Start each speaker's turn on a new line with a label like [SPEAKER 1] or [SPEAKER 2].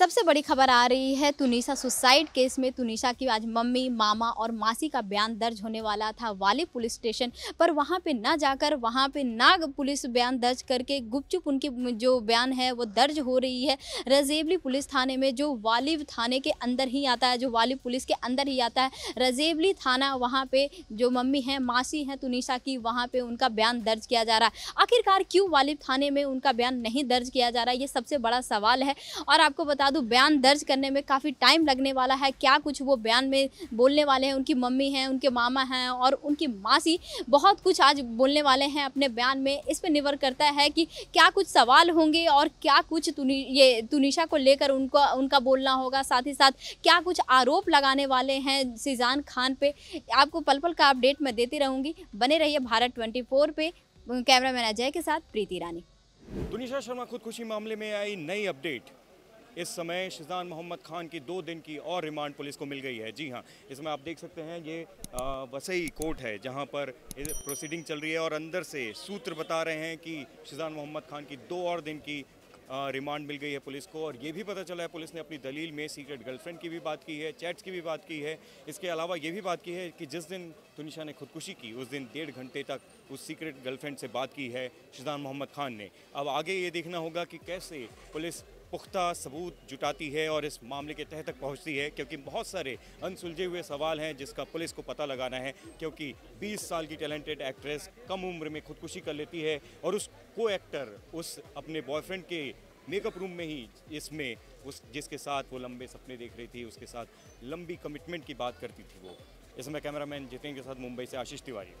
[SPEAKER 1] सबसे बड़ी खबर आ रही है तुनिशा सुसाइड केस में तुनिशा की आज मम्मी मामा और मासी का बयान दर्ज होने वाला था वाले पुलिस स्टेशन पर वहाँ पे ना जाकर वहाँ पे ना पुलिस बयान दर्ज करके गुपचुप उनकी जो बयान है वो दर्ज हो रही है रजेबली पुलिस थाने में जो वाली थाने के अंदर ही आता है जो वाली पुलिस के अंदर ही आता है रजेबली थाना वहाँ पर जो मम्मी हैं मासी हैं तुनिशा की वहाँ पर उनका बयान दर्ज किया जा रहा है आखिरकार क्यों वालिब थाने में उनका बयान नहीं दर्ज किया जा रहा है ये सबसे बड़ा सवाल है और आपको बता बता दूँ बयान दर्ज करने में काफ़ी टाइम लगने वाला है क्या कुछ वो बयान में बोलने वाले हैं उनकी मम्मी हैं उनके मामा हैं और उनकी मासी बहुत कुछ आज बोलने वाले हैं अपने बयान में इस पर निर्भर करता है कि क्या कुछ सवाल होंगे और क्या कुछ तुनी, ये तुनिशा को लेकर उनको उनका बोलना होगा साथ ही साथ क्या कुछ आरोप लगाने वाले हैं सीजान खान पे आपको पल पल का अपडेट मैं देती रहूँगी बने रहिए भारत ट्वेंटी फोर पे मैन अजय के साथ प्रीति रानी
[SPEAKER 2] तुनिशा शर्मा खुदकुशी मामले में आई नई अपडेट इस समय शिजान मोहम्मद खान की दो दिन की और रिमांड पुलिस को मिल गई है जी हाँ इसमें आप देख सकते हैं ये वसई कोर्ट है जहाँ पर प्रोसीडिंग चल रही है और अंदर से सूत्र बता रहे हैं कि शिजान मोहम्मद खान की दो और दिन की रिमांड मिल गई है पुलिस को और ये भी पता चला है पुलिस ने अपनी दलील में सीक्रेट गर्लफ्रेंड की भी बात की है चैट्स की भी बात की है इसके अलावा ये भी बात की है कि जिस दिन तुनिशा ने खुदकुशी की उस दिन डेढ़ घंटे तक उस सीक्रेट गर्लफ्रेंड से बात की है शिजान मोहम्मद खान ने अब आगे ये देखना होगा कि कैसे पुलिस पुख्ता सबूत जुटाती है और इस मामले के तह तक पहुंचती है क्योंकि बहुत सारे अनसुलझे हुए सवाल हैं जिसका पुलिस को पता लगाना है क्योंकि 20 साल की टैलेंटेड एक्ट्रेस कम उम्र में खुदकुशी कर लेती है और उस को एक्टर उस अपने बॉयफ्रेंड के मेकअप रूम में ही इसमें उस जिसके साथ वो लंबे सपने देख रही थी उसके साथ लंबी कमिटमेंट की बात करती थी वो इसमें कैमरामैन जितेंद्र के साथ मुंबई से आशीष तिवारी